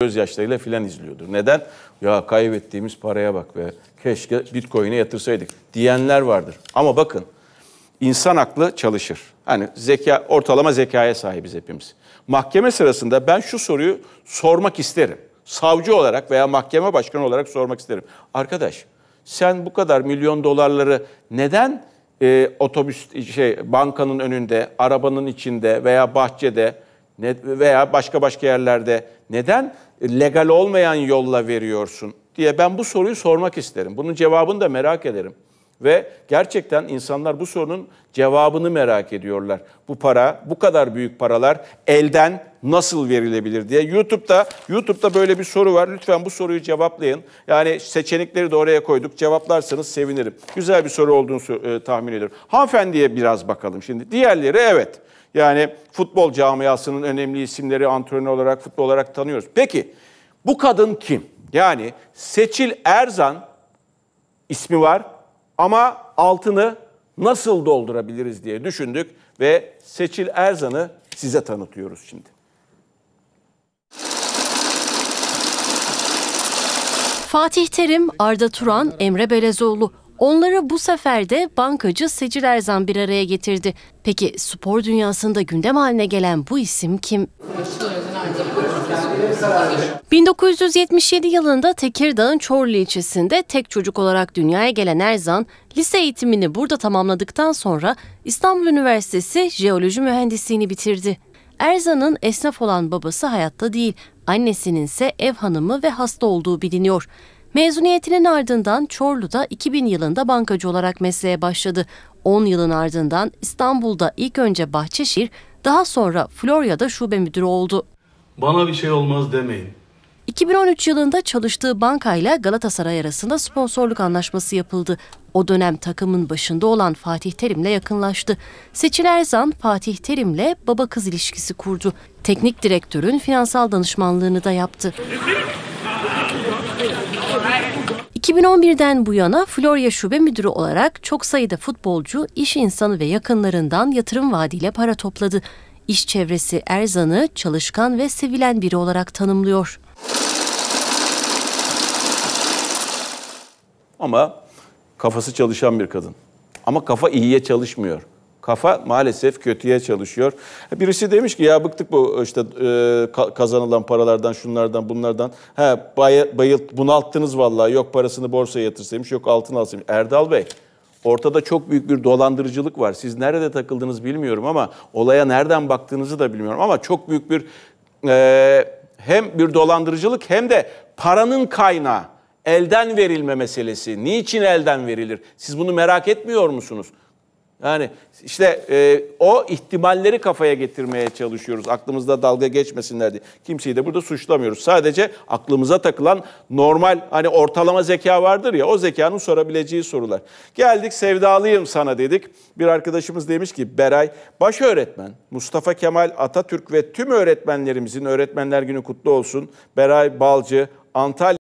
gözyaşlarıyla filan izliyordur. Neden? Ya kaybettiğimiz paraya bak ve Keşke Bitcoin'e yatırsaydık diyenler vardır. Ama bakın insan aklı çalışır. Hani zeka ortalama zekaya sahibiz hepimiz. Mahkeme sırasında ben şu soruyu sormak isterim. Savcı olarak veya mahkeme başkanı olarak sormak isterim. Arkadaş sen bu kadar milyon dolarları neden e, otobüs şey bankanın önünde, arabanın içinde veya bahçede veya başka başka yerlerde neden legal olmayan yolla veriyorsun diye ben bu soruyu sormak isterim. Bunun cevabını da merak ederim. Ve gerçekten insanlar bu sorunun cevabını merak ediyorlar. Bu para, bu kadar büyük paralar elden nasıl verilebilir diye. YouTube'da YouTube'da böyle bir soru var. Lütfen bu soruyu cevaplayın. Yani seçenekleri de oraya koyduk. Cevaplarsanız sevinirim. Güzel bir soru olduğunu e, tahmin ediyorum. Hanımefendiye biraz bakalım şimdi. Diğerleri evet. Yani futbol camiasının önemli isimleri antrenör olarak, futbol olarak tanıyoruz. Peki bu kadın kim? Yani Seçil Erzan ismi var ama altını nasıl doldurabiliriz diye düşündük ve Seçil Erzan'ı size tanıtıyoruz şimdi. Fatih Terim, Arda Turan, Emre Belezoğlu Onları bu sefer de bankacı Secil Erzan bir araya getirdi. Peki spor dünyasında gündem haline gelen bu isim kim? 1977 yılında Tekirdağ'ın Çorlu ilçesinde tek çocuk olarak dünyaya gelen Erzan, lise eğitimini burada tamamladıktan sonra İstanbul Üniversitesi jeoloji mühendisliğini bitirdi. Erzan'ın esnaf olan babası hayatta değil, annesinin ise ev hanımı ve hasta olduğu biliniyor. Mezuniyetinin ardından Çorlu'da 2000 yılında bankacı olarak mesleğe başladı. 10 yılın ardından İstanbul'da ilk önce Bahçeşehir, daha sonra Florya'da şube müdürü oldu. Bana bir şey olmaz demeyin. 2013 yılında çalıştığı bankayla Galatasaray arasında sponsorluk anlaşması yapıldı. O dönem takımın başında olan Fatih Terim'le yakınlaştı. Seçil Erzan Fatih Terim'le baba kız ilişkisi kurdu. Teknik direktörün finansal danışmanlığını da yaptı. 2011'den bu yana Florya Şube Müdürü olarak çok sayıda futbolcu, iş insanı ve yakınlarından yatırım vaadiyle para topladı. İş çevresi Erzan'ı çalışkan ve sevilen biri olarak tanımlıyor. Ama kafası çalışan bir kadın. Ama kafa iyiye çalışmıyor kafa maalesef kötüye çalışıyor. Birisi demiş ki ya bıktık bu işte e, kazanılan paralardan, şunlardan, bunlardan. Ha bay, bayılt, bunalttınız vallahi. Yok parasını borsaya yatırsaymış, yok altın alsaymış. Erdal Bey, Ortada çok büyük bir dolandırıcılık var. Siz nerede takıldınız bilmiyorum ama olaya nereden baktığınızı da bilmiyorum ama çok büyük bir e, hem bir dolandırıcılık hem de paranın kaynağı elden verilme meselesi. Niçin elden verilir? Siz bunu merak etmiyor musunuz? Yani işte e, o ihtimalleri kafaya getirmeye çalışıyoruz. Aklımızda dalga geçmesinler diye. Kimseyi de burada suçlamıyoruz. Sadece aklımıza takılan normal hani ortalama zeka vardır ya o zekanın sorabileceği sorular. Geldik sevdalıyım sana dedik. Bir arkadaşımız demiş ki Beray baş öğretmen Mustafa Kemal Atatürk ve tüm öğretmenlerimizin öğretmenler günü kutlu olsun. Beray Balcı Antalya